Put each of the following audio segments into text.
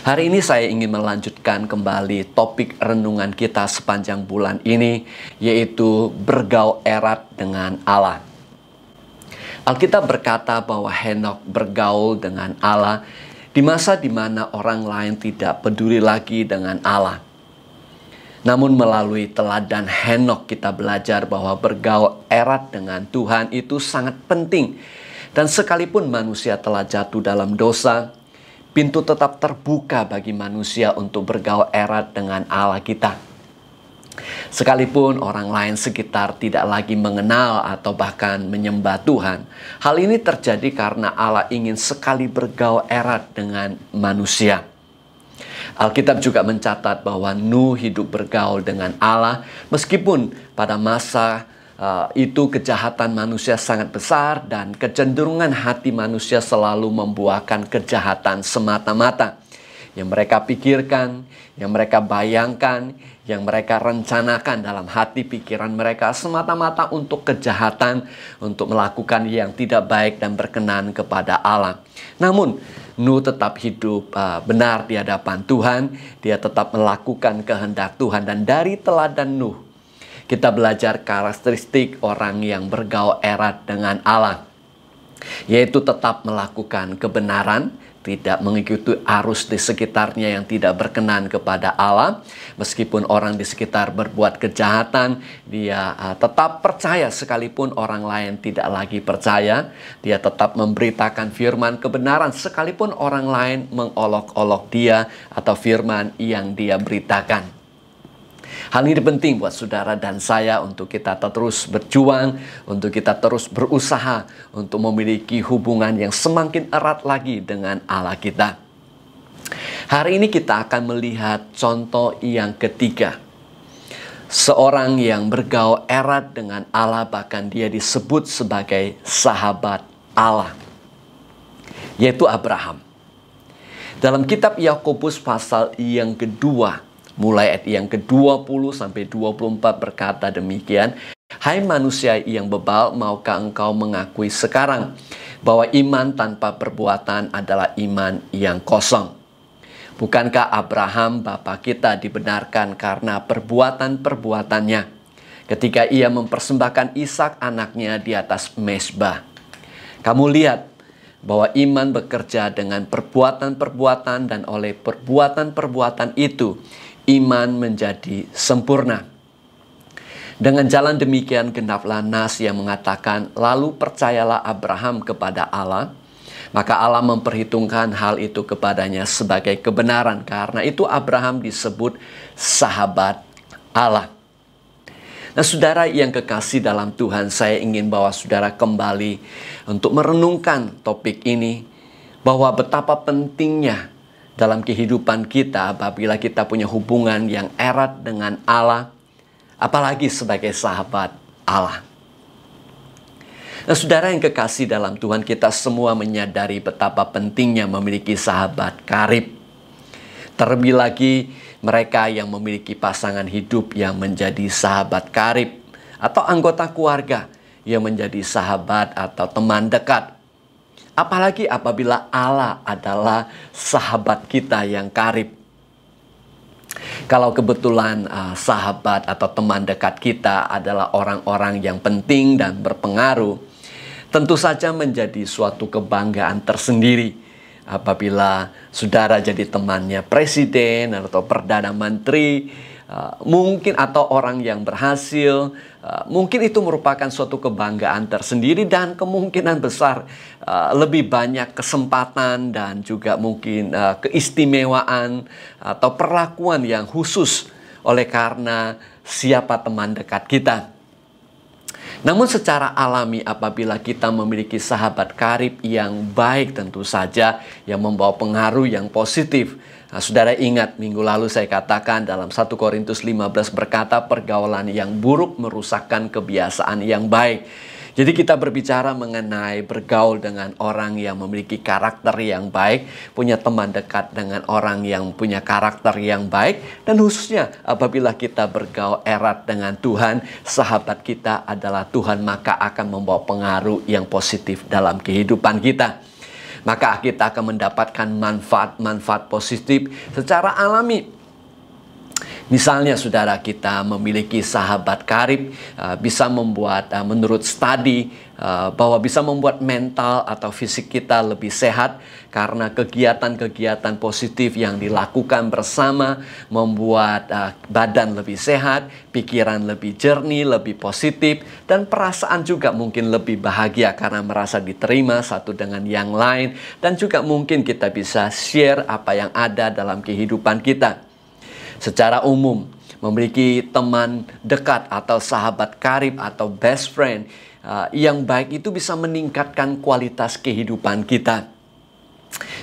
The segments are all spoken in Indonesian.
Hari ini saya ingin melanjutkan kembali topik renungan kita sepanjang bulan ini, yaitu bergaul erat dengan Allah. Alkitab berkata bahwa Henok bergaul dengan Allah di masa di mana orang lain tidak peduli lagi dengan Allah. Namun melalui teladan Henok kita belajar bahwa bergaul erat dengan Tuhan itu sangat penting. Dan sekalipun manusia telah jatuh dalam dosa, pintu tetap terbuka bagi manusia untuk bergaul erat dengan Allah kita. Sekalipun orang lain sekitar tidak lagi mengenal atau bahkan menyembah Tuhan, hal ini terjadi karena Allah ingin sekali bergaul erat dengan manusia. Alkitab juga mencatat bahwa Nuh hidup bergaul dengan Allah meskipun pada masa Eh, itu kejahatan manusia sangat besar dan kecenderungan hati manusia selalu membuahkan kejahatan semata-mata. Yang mereka pikirkan, yang mereka bayangkan, yang mereka rencanakan dalam hati pikiran mereka semata-mata untuk kejahatan, untuk melakukan yang tidak baik dan berkenan kepada Allah. Namun, Nuh tetap hidup uh, benar di hadapan Tuhan, dia tetap melakukan kehendak Tuhan dan dari teladan Nuh kita belajar karakteristik orang yang bergaul erat dengan Allah, yaitu tetap melakukan kebenaran, tidak mengikuti arus di sekitarnya yang tidak berkenan kepada Allah. Meskipun orang di sekitar berbuat kejahatan, dia ah, tetap percaya sekalipun orang lain tidak lagi percaya. Dia tetap memberitakan firman kebenaran sekalipun orang lain mengolok-olok dia atau firman yang dia beritakan. Hal ini penting buat saudara dan saya untuk kita terus berjuang, untuk kita terus berusaha untuk memiliki hubungan yang semakin erat lagi dengan Allah kita. Hari ini kita akan melihat contoh yang ketiga. Seorang yang bergaul erat dengan Allah bahkan dia disebut sebagai sahabat Allah. Yaitu Abraham. Dalam kitab Yakobus pasal yang kedua mulai ayat yang ke-20 sampai 24 berkata demikian. Hai manusia yang bebal, maukah engkau mengakui sekarang bahwa iman tanpa perbuatan adalah iman yang kosong? Bukankah Abraham bapa kita dibenarkan karena perbuatan-perbuatannya ketika ia mempersembahkan Ishak anaknya di atas mesbah? Kamu lihat bahwa iman bekerja dengan perbuatan-perbuatan dan oleh perbuatan-perbuatan itu iman menjadi sempurna. Dengan jalan demikian genaplah Nas yang mengatakan, lalu percayalah Abraham kepada Allah, maka Allah memperhitungkan hal itu kepadanya sebagai kebenaran. Karena itu Abraham disebut sahabat Allah. Nah, saudara yang kekasih dalam Tuhan, saya ingin bawa saudara kembali untuk merenungkan topik ini bahwa betapa pentingnya dalam kehidupan kita apabila kita punya hubungan yang erat dengan Allah, apalagi sebagai sahabat Allah. Nah, saudara yang kekasih dalam Tuhan, kita semua menyadari betapa pentingnya memiliki sahabat karib. Terlebih lagi mereka yang memiliki pasangan hidup yang menjadi sahabat karib atau anggota keluarga yang menjadi sahabat atau teman dekat Apalagi apabila Allah adalah sahabat kita yang karib. Kalau kebetulan uh, sahabat atau teman dekat kita adalah orang-orang yang penting dan berpengaruh, tentu saja menjadi suatu kebanggaan tersendiri apabila saudara jadi temannya presiden atau perdana menteri Eh, mungkin atau orang yang berhasil, uh, mungkin itu merupakan suatu kebanggaan tersendiri dan kemungkinan besar uh, lebih banyak kesempatan dan juga mungkin uh, keistimewaan atau perlakuan yang khusus oleh karena siapa teman dekat kita. Namun secara alami apabila kita memiliki sahabat karib yang baik tentu saja yang membawa pengaruh yang positif Nah, saudara ingat minggu lalu saya katakan dalam 1 Korintus 15 berkata pergaulan yang buruk merusakkan kebiasaan yang baik. Jadi kita berbicara mengenai bergaul dengan orang yang memiliki karakter yang baik, punya teman dekat dengan orang yang punya karakter yang baik, dan khususnya apabila kita bergaul erat dengan Tuhan, sahabat kita adalah Tuhan maka akan membawa pengaruh yang positif dalam kehidupan kita maka kita akan mendapatkan manfaat-manfaat positif secara alami Misalnya saudara kita memiliki sahabat karib uh, bisa membuat uh, menurut studi uh, bahwa bisa membuat mental atau fisik kita lebih sehat karena kegiatan-kegiatan positif yang dilakukan bersama membuat badan lebih sehat, pikiran lebih jernih, lebih positif dan perasaan juga mungkin lebih bahagia karena merasa diterima satu dengan yang lain dan juga mungkin kita bisa share apa yang ada dalam kehidupan kita secara umum memiliki teman dekat atau sahabat karib atau best friend uh, yang baik itu bisa meningkatkan kualitas kehidupan kita.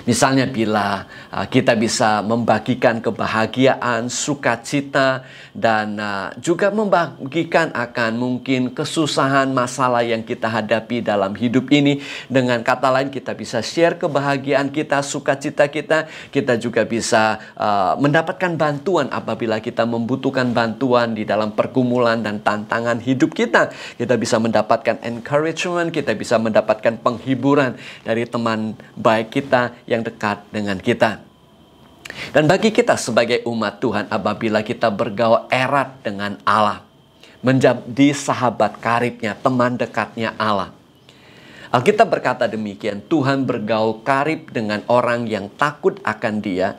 Misalnya bila ah, kita bisa membagikan kebahagiaan, sukacita dan ah, juga membagikan akan mungkin kesusahan masalah yang kita hadapi dalam hidup ini. Dengan kata lain kita bisa share kebahagiaan kita, sukacita kita. Kita juga bisa ah, mendapatkan bantuan apabila kita membutuhkan bantuan di dalam pergumulan dan tantangan hidup kita. Kita bisa mendapatkan encouragement, kita bisa mendapatkan penghiburan dari teman baik kita kita yang dekat dengan kita. Dan bagi kita sebagai umat Tuhan apabila kita bergaul erat dengan Allah, menjadi sahabat karibnya, teman dekatnya Allah. Alkitab berkata demikian, Tuhan bergaul karib dengan orang yang takut akan dia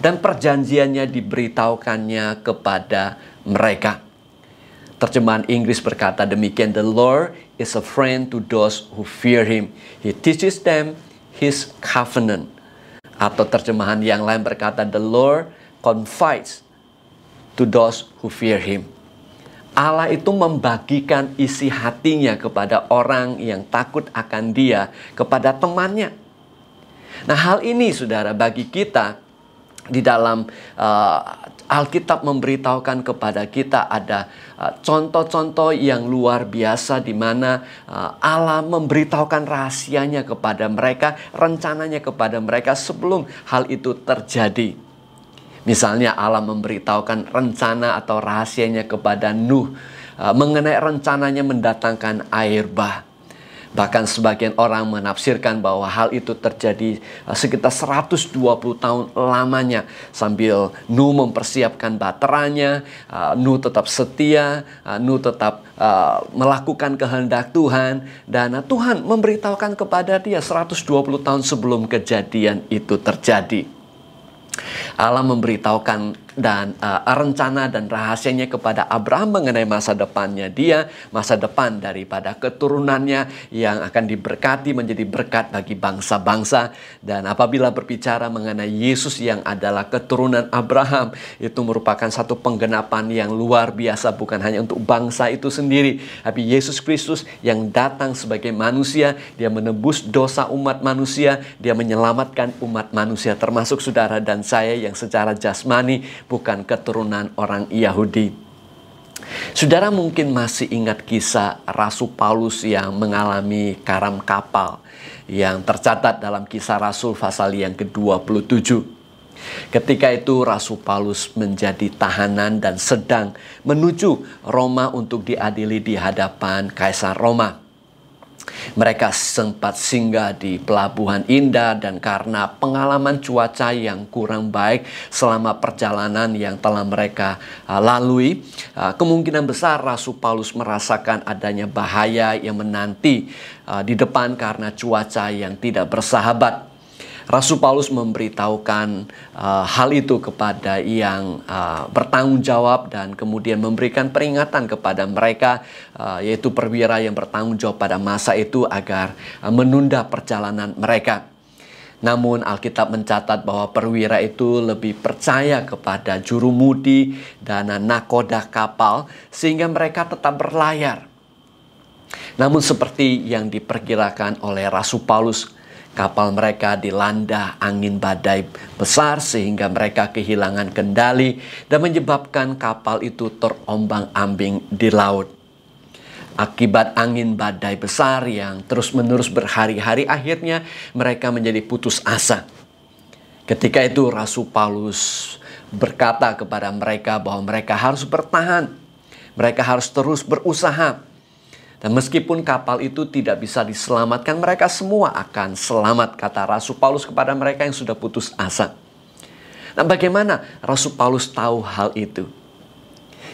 dan perjanjiannya diberitahukannya kepada mereka. Terjemahan Inggris berkata demikian, The Lord is a friend to those who fear him. He teaches them his covenant. Atau terjemahan yang lain berkata, The Lord confides to those who fear him. Allah itu membagikan isi hatinya kepada orang yang takut akan dia, kepada temannya. Nah hal ini saudara bagi kita di dalam uh, Alkitab memberitahukan kepada kita ada uh, contoh-contoh uh, yang luar biasa di mana uh, Allah memberitahukan rahasianya kepada mereka, rencananya kepada mereka sebelum hal itu terjadi. Misalnya Allah memberitahukan rencana atau rahasianya kepada Nuh uh, mengenai rencananya mendatangkan air bah Bahkan sebagian orang menafsirkan bahwa hal itu terjadi uh, sekitar 120 tahun lamanya sambil Nu mempersiapkan bateranya, uh, Nu tetap setia, uh, Nu tetap melakukan kehendak Tuhan dan Tuhan memberitahukan kepada dia 120 tahun sebelum kejadian itu terjadi. Allah memberitahukan dan uh, rencana dan rahasianya kepada Abraham mengenai masa depannya dia, masa depan daripada keturunannya yang akan diberkati menjadi berkat bagi bangsa-bangsa dan apabila berbicara mengenai Yesus yang adalah keturunan Abraham itu merupakan satu penggenapan yang luar biasa bukan hanya untuk bangsa itu sendiri, tapi Yesus Kristus yang datang sebagai manusia, dia menebus dosa umat manusia, dia menyelamatkan umat manusia termasuk saudara dan saya yang secara jasmani bukan keturunan orang Yahudi. Saudara mungkin masih ingat kisah Rasul Paulus yang mengalami karam kapal yang tercatat dalam kisah Rasul pasal yang ke-27. Ketika itu Rasul Paulus menjadi tahanan dan sedang menuju Roma untuk diadili di hadapan Kaisar Roma. Mereka sempat singgah di Pelabuhan Indah dan karena pengalaman cuaca yang kurang baik selama perjalanan yang telah mereka uh, lalui, uh, kemungkinan besar Rasul Paulus merasakan adanya bahaya yang menanti uh, di depan karena cuaca yang tidak bersahabat Rasul Paulus memberitahukan uh, hal itu kepada yang uh, bertanggung jawab dan kemudian memberikan peringatan kepada mereka uh, yaitu perwira yang bertanggung jawab pada masa itu agar uh, menunda perjalanan mereka. Namun Alkitab mencatat bahwa perwira itu lebih percaya kepada jurumudi dan nakoda kapal sehingga mereka tetap berlayar. Namun seperti yang diperkirakan oleh Rasul Paulus, kapal mereka dilanda angin badai besar sehingga mereka kehilangan kendali dan menyebabkan kapal itu terombang-ambing di laut. Akibat angin badai besar yang terus-menerus berhari-hari akhirnya mereka menjadi putus asa. Ketika itu Rasul Paulus berkata kepada mereka bahwa mereka harus bertahan. Mereka harus terus berusaha dan meskipun kapal itu tidak bisa diselamatkan, mereka semua akan selamat, kata Rasul Paulus kepada mereka yang sudah putus asa. Nah bagaimana Rasul Paulus tahu hal itu?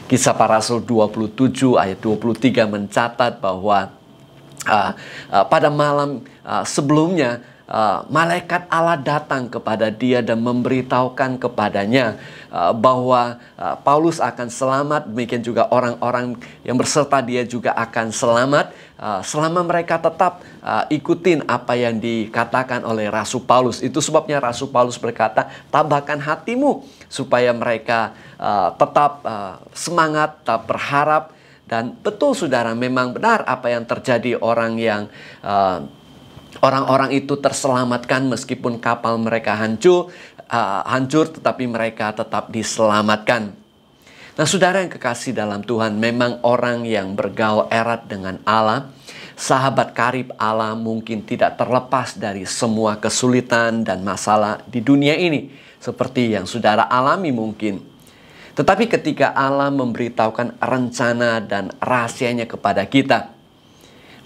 Kisah para Rasul 27 ayat 23 mencatat bahwa uh, uh, pada malam uh, sebelumnya Uh, malaikat Allah datang kepada dia dan memberitahukan kepadanya uh, bahwa uh, Paulus akan selamat, demikian juga orang-orang yang berserta dia juga akan selamat selama mereka tetap ikutin apa yang dikatakan oleh Rasul Paulus. Itu sebabnya Rasul Paulus berkata, "Tambahkan hatimu supaya mereka tetap semangat, tetap berharap." Dan betul saudara, memang benar apa yang terjadi orang yang Orang-orang itu terselamatkan meskipun kapal mereka hancur, uh, hancur tetapi mereka tetap diselamatkan. Nah, saudara yang kekasih dalam Tuhan, memang orang yang bergaul erat dengan Allah, sahabat karib Allah mungkin tidak terlepas dari semua kesulitan dan masalah di dunia ini, seperti yang saudara alami mungkin. Tetapi ketika Allah memberitahukan rencana dan rahasianya kepada kita,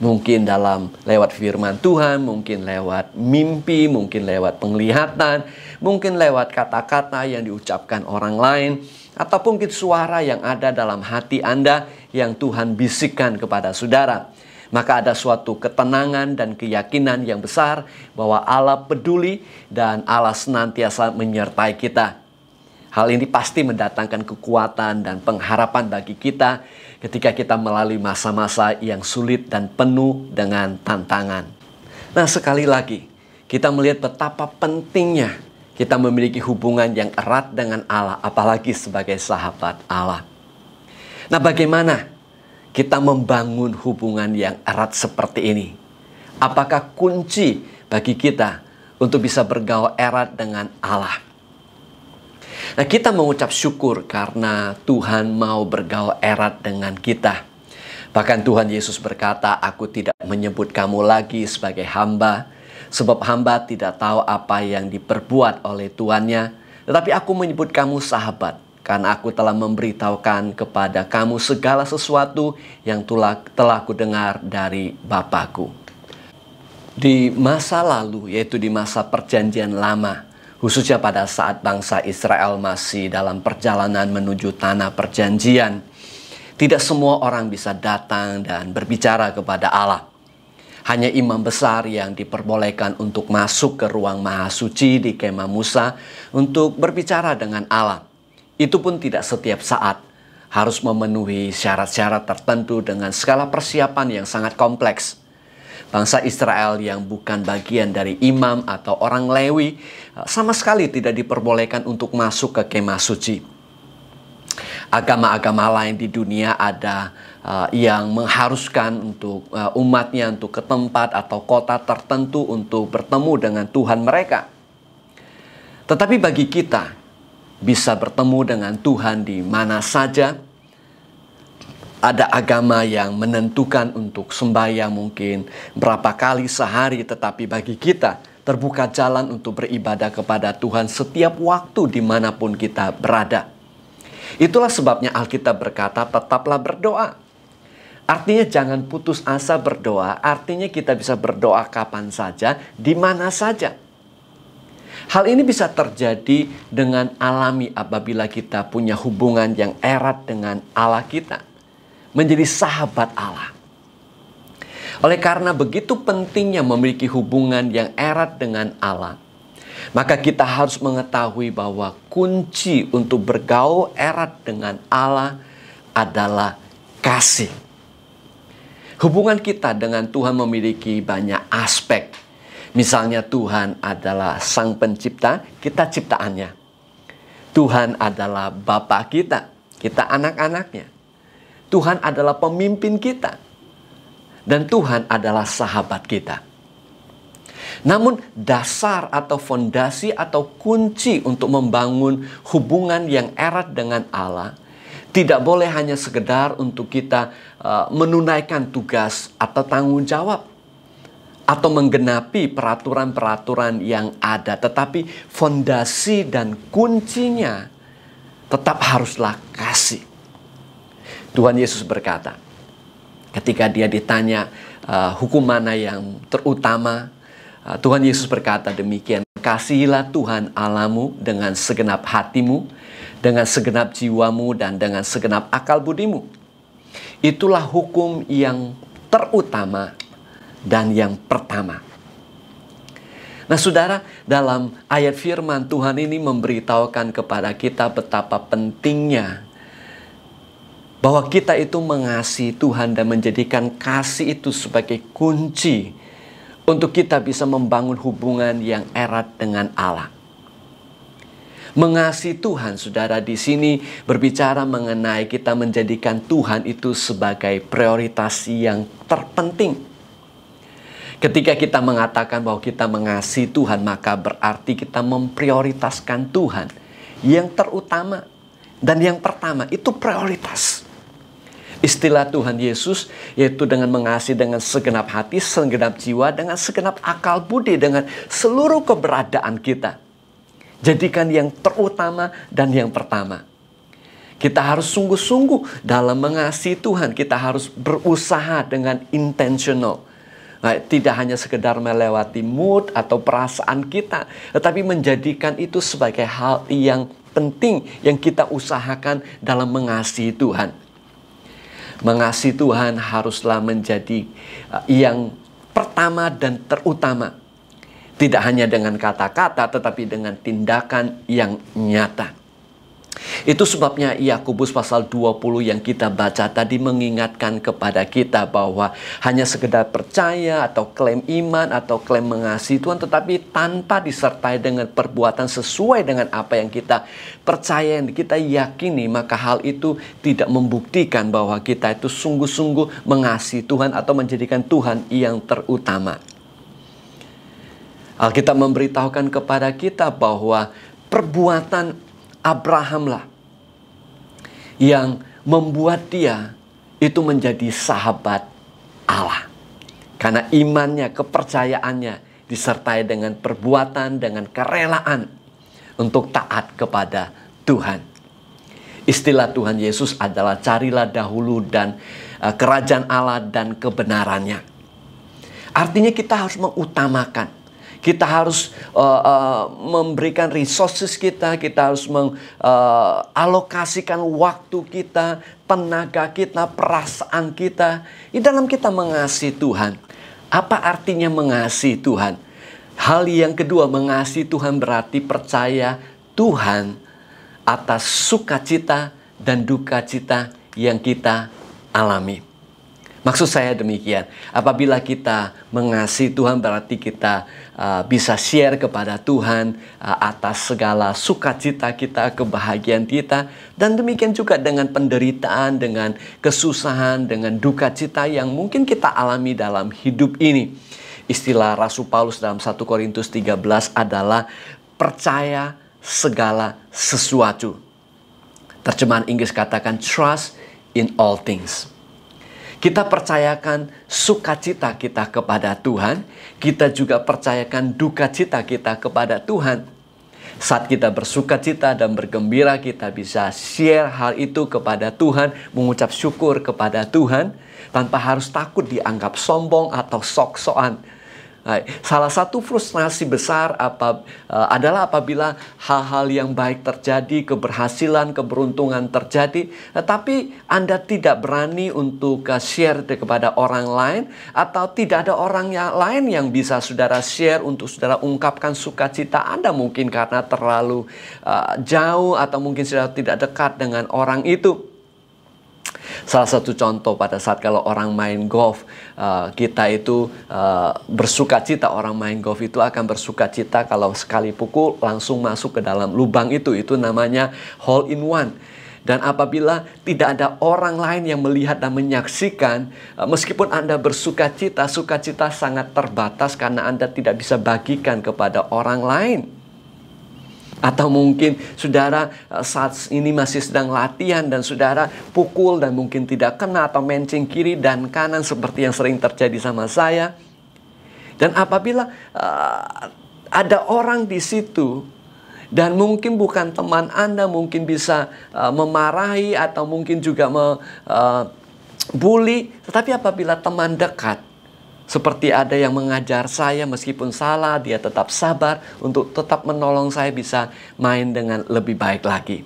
Mungkin dalam lewat firman Tuhan, mungkin lewat mimpi, mungkin lewat penglihatan, mungkin lewat kata-kata yang diucapkan orang lain, ataupun mungkin suara yang ada dalam hati Anda yang Tuhan bisikkan kepada saudara maka ada suatu ketenangan dan keyakinan yang besar bahwa Allah peduli dan Allah senantiasa menyertai kita. Hal ini pasti mendatangkan kekuatan dan pengharapan bagi kita ketika kita melalui masa-masa yang sulit dan penuh dengan tantangan. Nah, sekali lagi, kita melihat betapa pentingnya kita memiliki hubungan yang erat dengan Allah, apalagi sebagai sahabat Allah. Nah, bagaimana kita membangun hubungan yang erat seperti ini? Apakah kunci bagi kita untuk bisa bergaul erat dengan Allah? Nah, kita mengucap syukur karena Tuhan mau bergaul erat dengan kita. Bahkan Tuhan Yesus berkata, "Aku tidak menyebut kamu lagi sebagai hamba, sebab hamba tidak tahu apa yang diperbuat oleh tuannya, tetapi aku menyebut kamu sahabat, karena aku telah memberitahukan kepada kamu segala sesuatu yang telah, telah dengar dari Bapakku." Di masa lalu, yaitu di masa Perjanjian Lama, khususnya pada saat bangsa Israel masih dalam perjalanan menuju tanah perjanjian. Tidak semua orang bisa datang dan berbicara kepada Allah. Hanya imam besar yang diperbolehkan untuk masuk ke ruang mahasuci di kemah Musa untuk berbicara dengan Allah. Itu pun tidak setiap saat harus memenuhi syarat-syarat tertentu dengan skala persiapan yang sangat kompleks. Bangsa Israel yang bukan bagian dari imam atau orang Lewi eh, sama sekali tidak diperbolehkan untuk masuk ke kemah suci. Agama-agama lain di dunia ada uh, yang mengharuskan untuk uh, umatnya untuk ke tempat atau kota tertentu untuk bertemu dengan Tuhan mereka. Tetapi bagi kita bisa bertemu dengan Tuhan di mana saja ada agama yang menentukan untuk sembahyang mungkin berapa kali sehari tetapi bagi kita terbuka jalan untuk beribadah kepada Tuhan setiap waktu dimanapun kita berada. Itulah sebabnya Alkitab berkata tetaplah berdoa. Artinya jangan putus asa berdoa, artinya kita bisa berdoa kapan saja, di mana saja. Hal ini bisa terjadi dengan alami apabila kita punya hubungan yang erat dengan Allah kita menjadi sahabat Allah. Oleh karena begitu pentingnya memiliki hubungan yang erat dengan Allah, maka kita harus mengetahui bahwa kunci untuk bergaul erat dengan Allah adalah kasih. Hubungan kita dengan Tuhan memiliki banyak aspek. Misalnya Tuhan adalah sang pencipta, kita ciptaannya. Tuhan adalah Bapa kita, kita anak-anaknya. Tuhan adalah pemimpin kita. Dan Tuhan adalah sahabat kita. Namun dasar atau fondasi atau kunci untuk membangun hubungan yang erat dengan Allah tidak boleh hanya sekedar untuk kita uh, menunaikan tugas atau tanggung jawab atau menggenapi peraturan-peraturan yang ada, tetapi fondasi dan kuncinya tetap haruslah kasih. Tuhan Yesus berkata, ketika dia ditanya uh, hukum mana yang terutama, uh, Tuhan Yesus berkata demikian, kasihilah Tuhan Alamu dengan segenap hatimu, dengan segenap jiwamu, dan dengan segenap akal budimu. Itulah hukum yang terutama dan yang pertama. Nah, saudara, dalam ayat Firman Tuhan ini memberitahukan kepada kita betapa pentingnya bahwa kita itu mengasihi Tuhan dan menjadikan kasih itu sebagai kunci untuk kita bisa membangun hubungan yang erat dengan Allah. Mengasihi Tuhan, saudara, di sini berbicara mengenai kita menjadikan Tuhan itu sebagai prioritas yang terpenting. Ketika kita mengatakan bahwa kita mengasihi Tuhan, maka berarti kita memprioritaskan Tuhan yang terutama dan yang pertama itu prioritas istilah Tuhan Yesus yaitu dengan mengasihi dengan segenap hati, segenap jiwa, dengan segenap akal budi, dengan seluruh keberadaan kita. Jadikan yang terutama dan yang pertama. Kita harus sungguh-sungguh dalam mengasihi Tuhan. Kita harus berusaha dengan intentional. Nah, tidak hanya sekedar melewati mood atau perasaan kita, tetapi menjadikan itu sebagai hal yang penting yang kita usahakan dalam mengasihi Tuhan. Mengasihi Tuhan haruslah menjadi eh, yang pertama dan terutama. Tidak hanya dengan kata-kata tetapi dengan tindakan yang nyata. Itu sebabnya Yakobus pasal 20 yang kita baca tadi mengingatkan kepada kita bahwa hanya sekedar percaya atau klaim iman atau klaim mengasihi Tuhan tetapi tanpa disertai dengan perbuatan sesuai dengan apa yang kita percaya yang kita yakini maka hal itu tidak membuktikan bahwa kita itu sungguh-sungguh mengasihi Tuhan atau menjadikan Tuhan yang terutama. Alkitab memberitahukan kepada kita bahwa perbuatan Abrahamlah yang membuat dia itu menjadi sahabat Allah. Karena imannya, kepercayaannya disertai dengan perbuatan, dengan kerelaan untuk taat kepada Tuhan. Istilah Tuhan Yesus adalah carilah dahulu dan eh, kerajaan Allah dan kebenarannya. Artinya kita harus mengutamakan kita harus uh, uh, memberikan resources kita, kita harus mengalokasikan eh, uh, waktu kita, tenaga kita, perasaan kita. Di dalam kita mengasihi Tuhan. Apa artinya mengasihi Tuhan? Hal yang kedua, mengasihi Tuhan berarti percaya Tuhan atas sukacita dan duka cita yang kita alami. Maksud saya demikian. Apabila kita mengasihi Tuhan berarti kita uh, bisa share kepada Tuhan uh, atas segala sukacita kita, kebahagiaan kita dan demikian juga dengan penderitaan, dengan kesusahan, dengan duka cita yang mungkin kita alami dalam hidup ini. Istilah Rasul Paulus dalam 1 Korintus 13 adalah percaya segala sesuatu. Terjemahan Inggris katakan trust in all things. Kita percayakan sukacita kita kepada Tuhan, kita juga percayakan duka cita kita kepada Tuhan. Saat kita bersukacita dan bergembira, kita bisa share hal itu kepada Tuhan, mengucap syukur kepada Tuhan tanpa harus takut dianggap sombong atau sok-sokan Salah satu frustrasi besar apa, eh, adalah apabila hal-hal yang baik terjadi, keberhasilan, keberuntungan terjadi, tetapi eh, Anda tidak berani untuk eh, share kepada orang lain atau tidak ada orang yang lain yang bisa saudara share untuk saudara ungkapkan sukacita Anda mungkin karena terlalu uh, jauh atau mungkin saudara tidak dekat dengan orang itu. Salah satu contoh pada saat kalau orang main golf, uh, kita itu uh, bersuka cita. Orang main golf itu akan bersuka cita kalau sekali pukul langsung masuk ke dalam lubang itu. Itu namanya hole in one. Dan apabila tidak ada orang lain yang melihat dan menyaksikan, eh, meskipun Anda bersuka cita, sukacita sangat terbatas karena Anda tidak bisa bagikan kepada orang lain. Atau mungkin saudara eh, saat ini masih sedang latihan dan saudara pukul dan mungkin tidak kena atau mencing kiri dan kanan seperti yang sering terjadi sama saya. Dan apabila uh, ada orang di situ dan mungkin bukan teman Anda mungkin bisa uh, memarahi atau mungkin juga me, uh, bully, tetapi apabila teman dekat seperti ada yang mengajar saya meskipun salah, dia tetap sabar untuk tetap menolong saya bisa main dengan lebih baik lagi.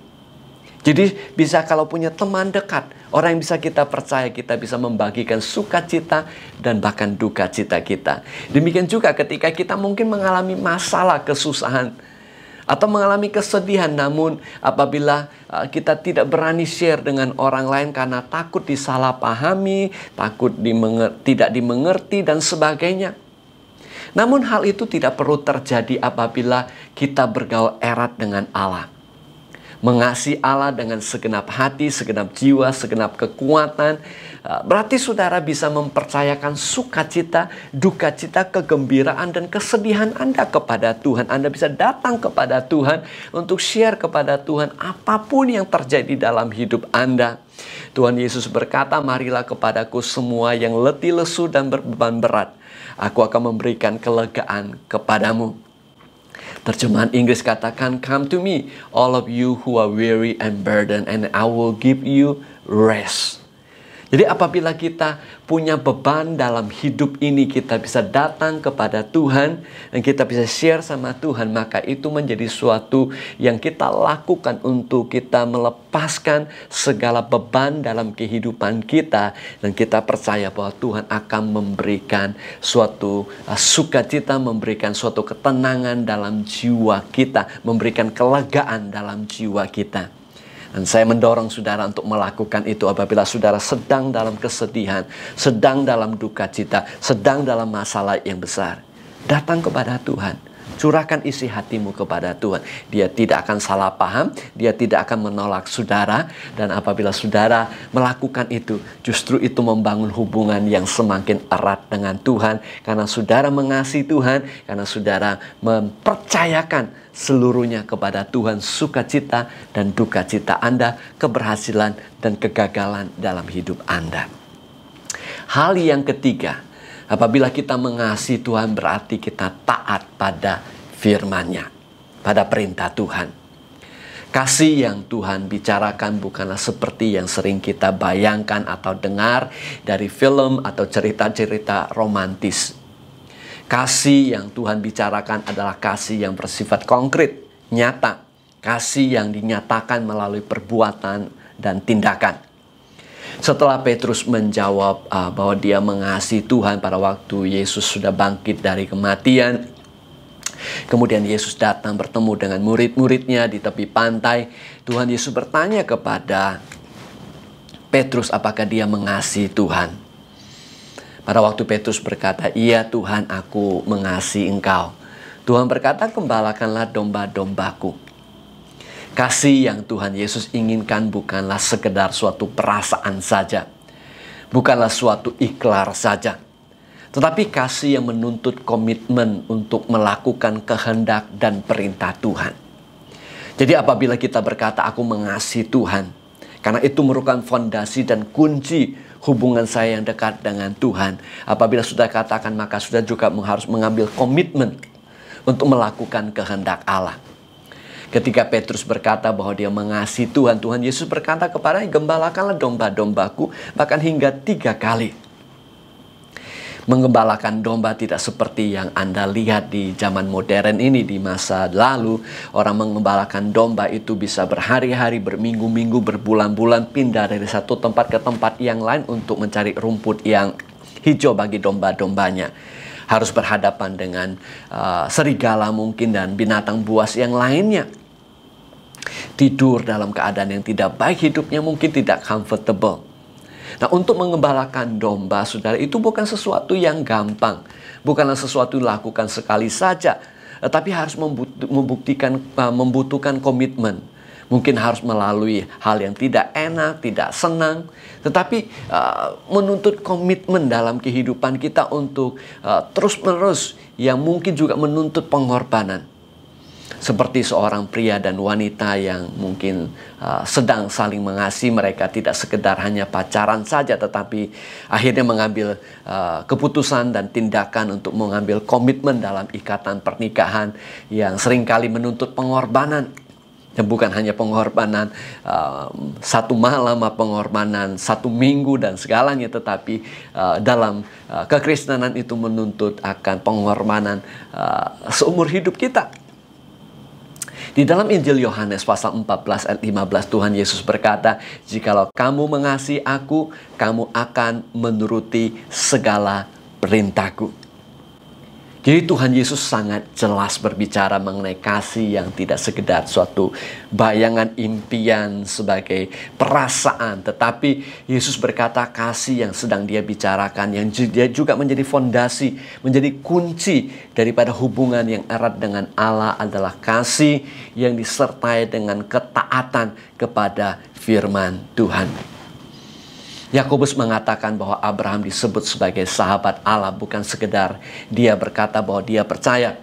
Jadi bisa kalau punya teman dekat, orang yang bisa kita percaya kita bisa membagikan sukacita dan bahkan duka cita kita. Demikian juga ketika kita mungkin mengalami masalah kesusahan, atau mengalami kesedihan. Namun apabila uh, kita tidak berani share dengan orang lain karena takut disalahpahami, takut dimenger tidak dimengerti dan sebagainya. Namun hal itu tidak perlu terjadi apabila kita bergaul erat dengan Allah mengasihi Allah dengan segenap hati, segenap jiwa, segenap kekuatan. Ah, berarti saudara bisa mempercayakan sukacita, duka cita, kegembiraan, dan kesedihan Anda kepada Tuhan. Anda bisa datang kepada Tuhan untuk share kepada Tuhan apapun yang terjadi dalam hidup Anda. Tuhan Yesus berkata, "Marilah kepadaku semua yang letih lesu dan berbeban berat. Aku akan memberikan kelegaan kepadamu." Terjemahan Inggris katakan, Come to me, all of you who are weary and burdened, and I will give you rest. Jadi apabila kita punya beban dalam hidup ini kita bisa datang kepada Tuhan dan kita bisa share sama Tuhan maka itu menjadi suatu yang kita lakukan untuk kita melepaskan segala beban dalam kehidupan kita dan kita percaya bahwa Tuhan akan memberikan suatu uh, sukacita, memberikan suatu ketenangan dalam jiwa kita, memberikan kelegaan dalam jiwa kita. Dan saya mendorong saudara untuk melakukan itu apabila saudara sedang dalam kesedihan, sedang dalam duka cita, sedang dalam masalah yang besar. Datang kepada Tuhan. Curahkan isi hatimu kepada Tuhan. Dia tidak akan salah paham, dia tidak akan menolak saudara. Dan apabila saudara melakukan itu, justru itu membangun hubungan yang semakin erat dengan Tuhan. Karena saudara mengasihi Tuhan, karena saudara mempercayakan seluruhnya kepada Tuhan sukacita dan duka cita Anda, keberhasilan dan kegagalan dalam hidup Anda. Hal yang ketiga, apabila kita mengasihi Tuhan berarti kita taat pada firman-Nya, pada perintah Tuhan. Kasih yang Tuhan bicarakan bukanlah seperti yang sering kita bayangkan atau dengar dari film atau cerita-cerita romantis Kasih yang Tuhan bicarakan adalah kasih yang bersifat konkret, nyata. Kasih yang dinyatakan melalui perbuatan dan tindakan. Setelah Petrus menjawab uh, bahwa dia mengasihi Tuhan pada waktu Yesus sudah bangkit dari kematian, Kemudian Yesus datang bertemu dengan murid-muridnya di tepi pantai. Tuhan Yesus bertanya kepada Petrus apakah dia mengasihi Tuhan. Pada waktu Petrus berkata, "Iya Tuhan, aku mengasihi engkau." Tuhan berkata, "Gembalakanlah domba-dombaku." Kasih yang Tuhan Yesus inginkan bukanlah sekedar suatu perasaan saja. Bukanlah suatu iklar saja. Tetapi kasih yang menuntut komitmen untuk melakukan kehendak dan perintah Tuhan. Jadi apabila kita berkata aku mengasihi Tuhan, karena itu merupakan fondasi dan kunci hubungan saya yang dekat dengan Tuhan. Apabila sudah katakan, maka sudah juga harus mengambil komitmen untuk melakukan kehendak Allah. Ketika Petrus berkata bahwa dia mengasihi Tuhan, Tuhan Yesus berkata kepadanya, gembalakanlah domba-dombaku bahkan hingga tiga kali mengembalakan domba tidak seperti yang Anda lihat di zaman modern ini di masa lalu. Orang mengembalakan domba itu bisa berhari-hari, berminggu-minggu, berbulan-bulan pindah dari satu tempat ke tempat yang lain untuk mencari rumput yang hijau bagi domba-dombanya harus berhadapan dengan uh, serigala mungkin dan binatang buas yang lainnya. Tidur dalam keadaan yang tidak baik hidupnya mungkin tidak comfortable. Nah, untuk mengembalakan domba, saudara, itu bukan sesuatu yang gampang. Bukanlah sesuatu yang lakukan sekali saja, eh, tapi harus membuktikan, eh, membutuhkan komitmen. Mungkin harus melalui hal yang tidak enak, tidak senang, tetapi uh, menuntut komitmen dalam kehidupan kita untuk uh, terus-menerus yang mungkin juga menuntut pengorbanan seperti seorang pria dan wanita yang mungkin uh, sedang saling mengasihi mereka tidak sekedar hanya pacaran saja tetapi akhirnya mengambil uh, keputusan dan tindakan untuk mengambil komitmen dalam ikatan pernikahan yang seringkali menuntut pengorbanan yang bukan hanya pengorbanan uh, satu malam, atau pengorbanan satu minggu dan segalanya, tetapi uh, dalam uh, kekristenan itu menuntut akan pengorbanan uh, seumur hidup kita. Di dalam Injil Yohanes pasal 14 ayat 15 Tuhan Yesus berkata, "Jikalau kamu mengasihi aku, kamu akan menuruti segala perintahku." Jadi Tuhan Yesus sangat jelas berbicara mengenai kasih yang tidak sekedar suatu bayangan impian sebagai perasaan. Tetapi Yesus berkata kasih yang sedang dia bicarakan, yang dia juga menjadi fondasi, menjadi kunci daripada hubungan yang erat dengan Allah adalah kasih yang disertai dengan ketaatan kepada firman Tuhan. Yakobus mengatakan bahwa Abraham disebut sebagai sahabat Allah bukan sekedar dia berkata bahwa dia percaya.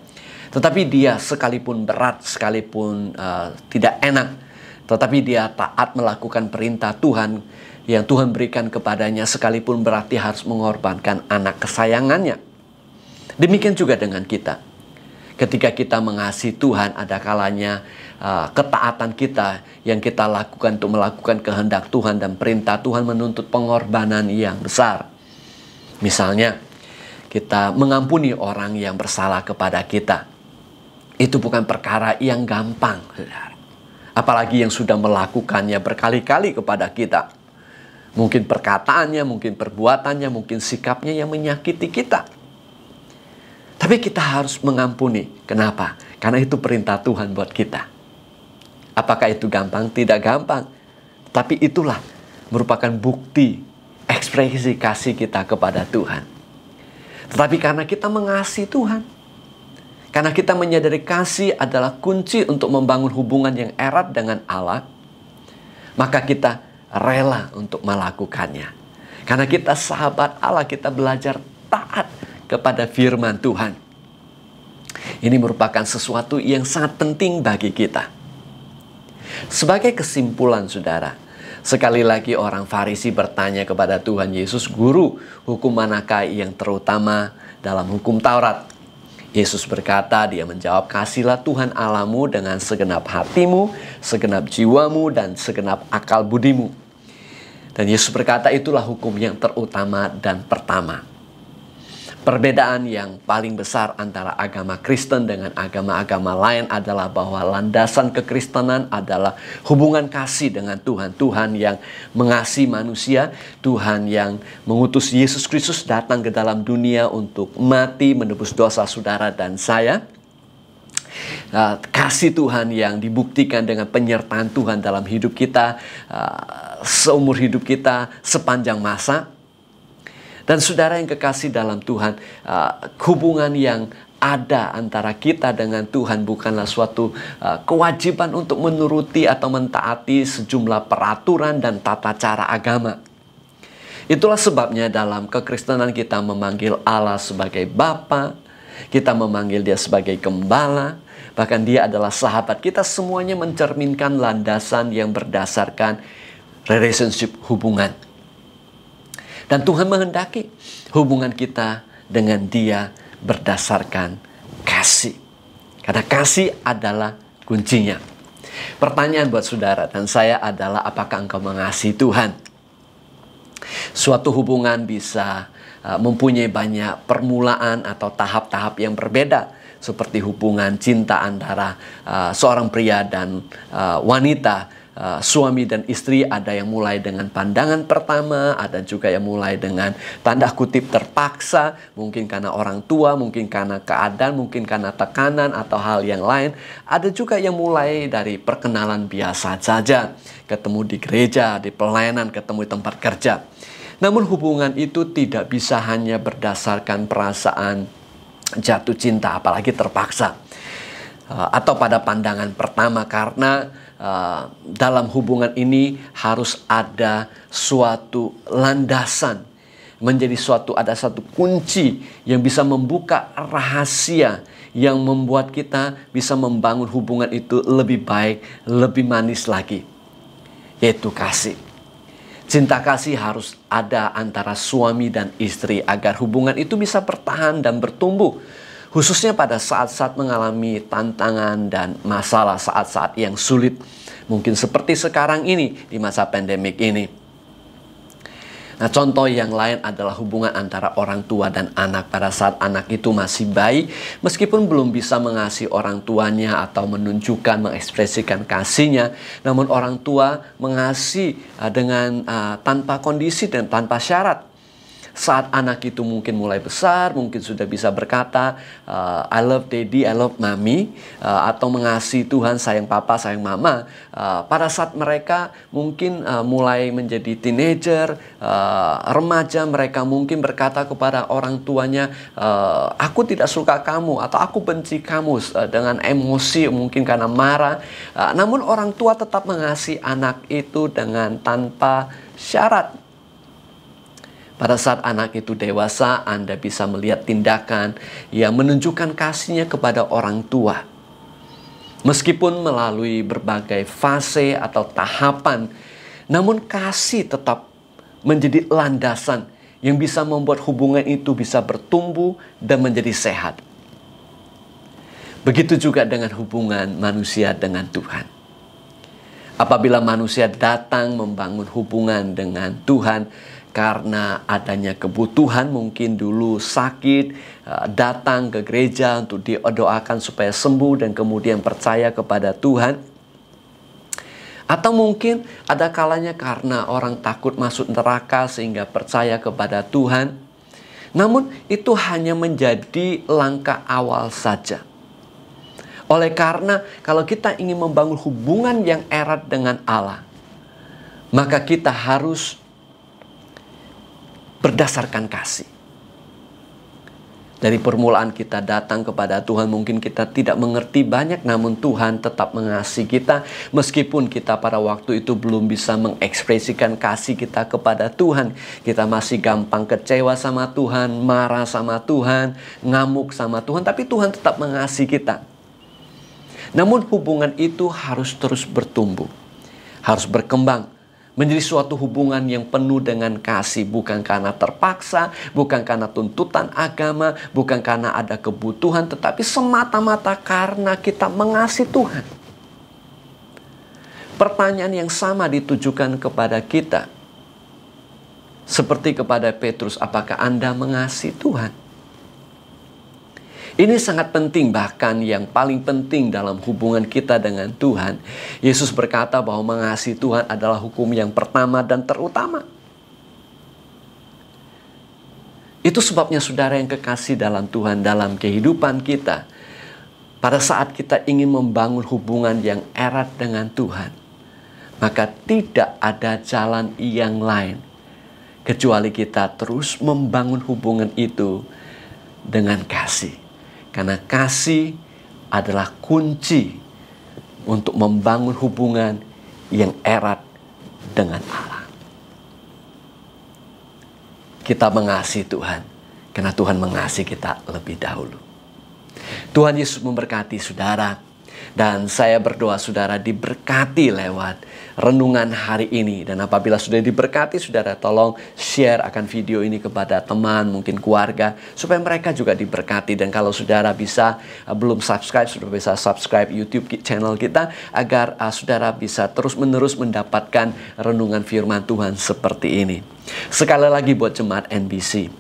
Tetapi dia sekalipun berat, sekalipun uh, tidak enak, tetapi dia taat melakukan perintah Tuhan yang Tuhan berikan kepadanya sekalipun berarti harus mengorbankan anak kesayangannya. Demikian juga dengan kita. Ketika kita mengasihi Tuhan ada kalanya Ah, ketaatan kita yang kita lakukan untuk melakukan kehendak Tuhan dan perintah Tuhan menuntut pengorbanan yang besar. Misalnya, kita mengampuni orang yang bersalah kepada kita. Itu bukan perkara yang gampang, Apalagi yang sudah melakukannya berkali-kali kepada kita. Mungkin perkataannya, mungkin perbuatannya, mungkin sikapnya yang menyakiti kita. Tapi kita harus mengampuni. Kenapa? Karena itu perintah Tuhan buat kita. Apakah itu gampang? Tidak gampang. Tapi itulah merupakan bukti ekspresi kasih kita kepada Tuhan. Tetapi karena kita mengasihi Tuhan, karena kita menyadari kasih adalah kunci untuk membangun hubungan yang erat dengan Allah, maka kita rela untuk melakukannya. Karena kita sahabat Allah, kita belajar taat kepada firman Tuhan. Ini merupakan sesuatu yang sangat penting bagi kita. Sebagai kesimpulan saudara, sekali lagi orang Farisi bertanya kepada Tuhan Yesus, "Guru, hukum manakah yang terutama dalam hukum Taurat?" Yesus berkata, dia menjawab, 'Kasihlah Tuhan Alamu dengan segenap hatimu, segenap jiwamu dan segenap akal budimu." Dan Yesus berkata, "Itulah hukum yang terutama dan pertama." Perbedaan yang paling besar antara agama Kristen dengan agama-agama lain adalah bahwa landasan kekristenan adalah hubungan kasih dengan Tuhan. Tuhan yang mengasihi manusia, Tuhan yang mengutus Yesus Kristus datang ke dalam dunia untuk mati menebus dosa saudara dan saya. Ah, kasih Tuhan yang dibuktikan dengan penyertaan Tuhan dalam hidup kita, ah, seumur hidup kita, sepanjang masa dan saudara yang kekasih dalam Tuhan, uh, hubungan yang ada antara kita dengan Tuhan bukanlah suatu uh, kewajiban untuk menuruti atau mentaati sejumlah peraturan dan tata cara agama. Itulah sebabnya dalam kekristenan kita memanggil Allah sebagai Bapa, kita memanggil Dia sebagai Gembala, bahkan Dia adalah sahabat kita semuanya mencerminkan landasan yang berdasarkan relationship hubungan. Dan Tuhan menghendaki hubungan kita dengan Dia berdasarkan kasih. Karena kasih adalah kuncinya. Pertanyaan buat saudara dan saya adalah apakah engkau mengasihi Tuhan? Suatu hubungan bisa uh, mempunyai banyak permulaan atau tahap-tahap yang berbeda seperti hubungan cinta antara uh, seorang pria dan uh, wanita Eh, suami dan istri, ada yang mulai dengan pandangan pertama, ada juga yang mulai dengan tanda kutip terpaksa, mungkin karena orang tua, mungkin karena keadaan, mungkin karena tekanan atau hal yang lain. Ada juga yang mulai dari perkenalan biasa saja, ketemu di gereja, di pelayanan, ketemu di tempat kerja. Namun hubungan itu tidak bisa hanya berdasarkan perasaan jatuh cinta apalagi terpaksa eh, atau pada pandangan pertama karena Eh, dalam hubungan ini harus ada suatu landasan menjadi suatu ada satu kunci yang bisa membuka rahasia yang membuat kita bisa membangun hubungan itu lebih baik, lebih manis lagi. Yaitu kasih. Cinta kasih harus ada antara suami dan istri agar hubungan itu bisa bertahan dan bertumbuh khususnya pada saat-saat mengalami tantangan dan masalah saat-saat yang sulit. Mungkin seperti sekarang ini di masa pandemik ini. Nah, contoh yang lain adalah hubungan antara orang tua dan anak pada saat anak itu masih bayi, meskipun belum bisa mengasihi orang tuanya atau menunjukkan, mengekspresikan kasihnya, namun orang tua mengasihi eh, dengan uh, tanpa kondisi dan tanpa syarat saat anak itu mungkin mulai besar, mungkin sudah bisa berkata, uh, I love daddy, I love mommy, uh, atau mengasihi Tuhan, sayang papa, sayang mama. Uh, pada saat mereka mungkin uh, mulai menjadi teenager, uh, remaja, mereka mungkin berkata kepada orang tuanya, uh, aku tidak suka kamu atau aku benci kamu uh, dengan emosi mungkin karena marah. Uh, namun orang tua tetap mengasihi anak itu dengan tanpa syarat pada saat anak itu dewasa, Anda bisa melihat tindakan yang menunjukkan kasihnya kepada orang tua. Meskipun melalui berbagai fase atau tahapan, namun kasih tetap menjadi landasan yang bisa membuat hubungan itu bisa bertumbuh dan menjadi sehat. Begitu juga dengan hubungan manusia dengan Tuhan. Apabila manusia datang membangun hubungan dengan Tuhan, karena adanya kebutuhan mungkin dulu sakit eh, datang ke gereja untuk didoakan supaya sembuh dan kemudian percaya kepada Tuhan atau mungkin ada kalanya karena orang takut masuk neraka sehingga percaya kepada Tuhan namun itu hanya menjadi langkah awal saja oleh karena kalau kita ingin membangun hubungan yang erat dengan Allah maka kita harus berdasarkan kasih. Dari permulaan kita datang kepada Tuhan, mungkin kita tidak mengerti banyak, namun Tuhan tetap mengasihi kita, meskipun kita pada waktu itu belum bisa mengekspresikan kasih kita kepada Tuhan. Kita masih gampang kecewa sama Tuhan, marah sama Tuhan, ngamuk sama Tuhan, tapi Tuhan tetap mengasihi kita. Namun, hubungan itu harus terus bertumbuh, harus berkembang, menjadi suatu hubungan yang penuh dengan kasih, bukan karena terpaksa, bukan karena tuntutan agama, bukan karena ada kebutuhan, tetapi semata-mata karena kita mengasihi Tuhan. Pertanyaan yang sama ditujukan kepada kita, seperti kepada Petrus, apakah Anda mengasihi Tuhan? Ini sangat penting bahkan yang paling penting dalam hubungan kita dengan Tuhan. Yesus berkata bahwa mengasihi Tuhan adalah hukum yang pertama dan terutama. Itu sebabnya saudara yang kekasih dalam Tuhan dalam kehidupan kita. Pada saat kita ingin membangun hubungan yang erat dengan Tuhan, maka tidak ada jalan yang lain kecuali kita terus membangun hubungan itu dengan kasih. Karena kasih adalah kunci untuk membangun hubungan yang erat dengan Allah. Kita mengasihi Tuhan karena Tuhan mengasihi kita lebih dahulu. Tuhan Yesus memberkati saudara dan saya berdoa saudara diberkati lewat renungan hari ini. Dan apabila sudah diberkati, saudara tolong share akan video ini kepada teman, mungkin keluarga, supaya mereka juga diberkati. Dan kalau saudara bisa eh, belum subscribe, sudah bisa subscribe YouTube channel kita agar uh, saudara bisa terus-menerus mendapatkan renungan firman Tuhan seperti ini. Sekali lagi buat jemaat NBC,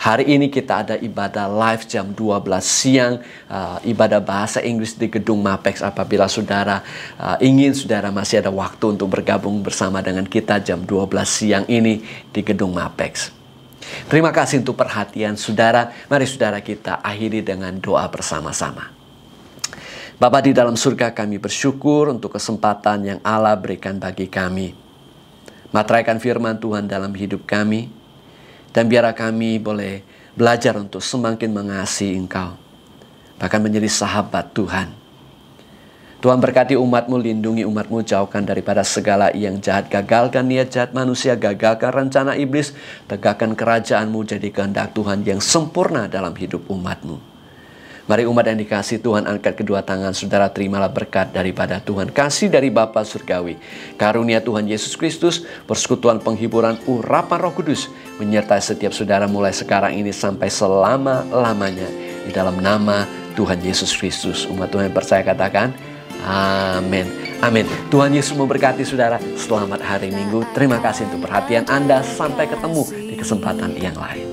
Hari ini kita ada ibadah live jam 12 siang, uh, ibadah bahasa Inggris di gedung Mapex. Apabila saudara uh, ingin, saudara masih ada waktu untuk bergabung bersama dengan kita jam 12 siang ini di gedung Mapex. Terima kasih untuk perhatian saudara. Mari saudara kita akhiri dengan doa bersama-sama. Bapak di dalam surga kami bersyukur untuk kesempatan yang Allah berikan bagi kami materaikan firman Tuhan dalam hidup kami. Dan biarlah kami boleh belajar untuk semakin mengasihi Engkau. Bahkan menjadi sahabat Tuhan. Tuhan berkati umatmu, lindungi umatmu, jauhkan daripada segala yang jahat. Gagalkan niat jahat manusia, gagalkan rencana iblis. Tegakkan kerajaanmu, jadi kehendak Tuhan yang sempurna dalam hidup umatmu. Mari umat yang dikasih Tuhan angkat kedua tangan saudara terimalah berkat daripada Tuhan. Kasih dari Bapa Surgawi. Karunia Tuhan Yesus Kristus, persekutuan penghiburan urapan roh kudus. Menyertai setiap saudara mulai sekarang ini sampai selama-lamanya. Di dalam nama Tuhan Yesus Kristus. Umat Tuhan yang percaya katakan, Amin. Amin. Tuhan Yesus memberkati saudara. Selamat hari Minggu. Terima kasih untuk perhatian Anda. Sampai ketemu di kesempatan yang lain.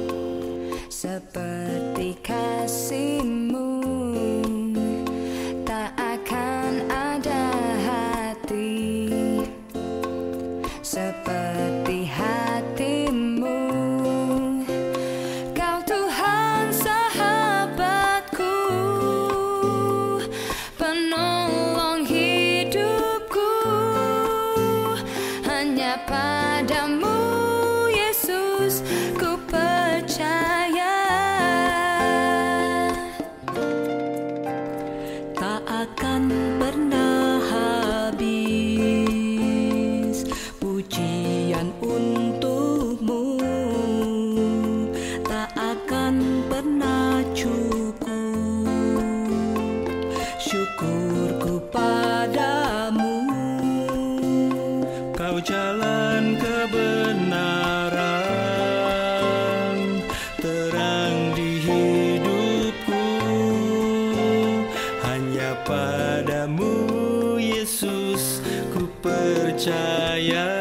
percaya